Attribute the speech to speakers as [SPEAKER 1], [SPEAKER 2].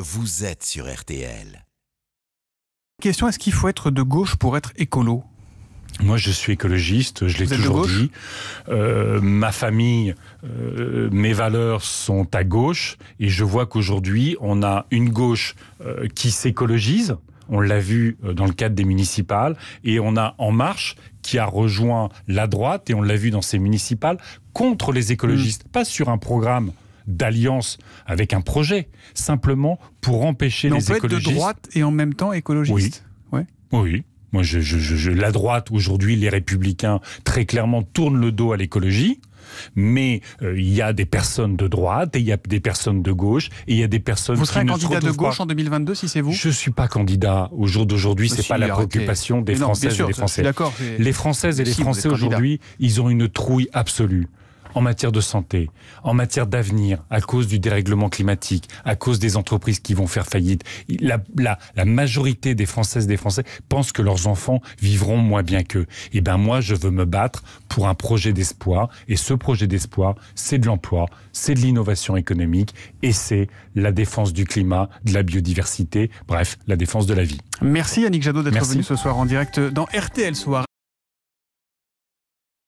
[SPEAKER 1] Vous êtes sur RTL. Question est-ce qu'il faut être de gauche pour être écolo moi, je suis écologiste, je l'ai toujours dit. Euh, ma famille, euh, mes valeurs sont à gauche, et je vois qu'aujourd'hui, on a une gauche euh, qui s'écologise. On l'a vu dans le cadre des municipales, et on a En Marche qui a rejoint la droite, et on l'a vu dans ces municipales, contre les écologistes, mmh. pas sur un programme d'alliance avec un projet, simplement pour empêcher les écologistes. On peut être de droite et en même temps écologiste. Oui. Oui. Moi, je, la droite aujourd'hui, les Républicains très clairement tournent le dos à l'écologie mais euh, il y a des personnes de droite et il y a des personnes de gauche et il y a des personnes vous serez candidat de gauche en 2022 si c'est vous je suis pas candidat au jour d'aujourd'hui c'est n'est pas la préoccupation des Français Françaises et des Français les Françaises et les Français aujourd'hui ils ont une trouille absolue en matière de santé, en matière d'avenir, à cause du dérèglement climatique, à cause des entreprises qui vont faire faillite. La, majorité des Françaises et des Français pensent que leurs enfants vivront moins bien qu'eux. Eh bien moi, je veux me battre pour un projet d'espoir. Et ce projet d'espoir, c'est de l'emploi, c'est de l'innovation économique et c'est la défense du climat, de la biodiversité, bref, la défense de la vie. Merci Yannick Jadot d'être venu ce soir en direct dans RTL Soir.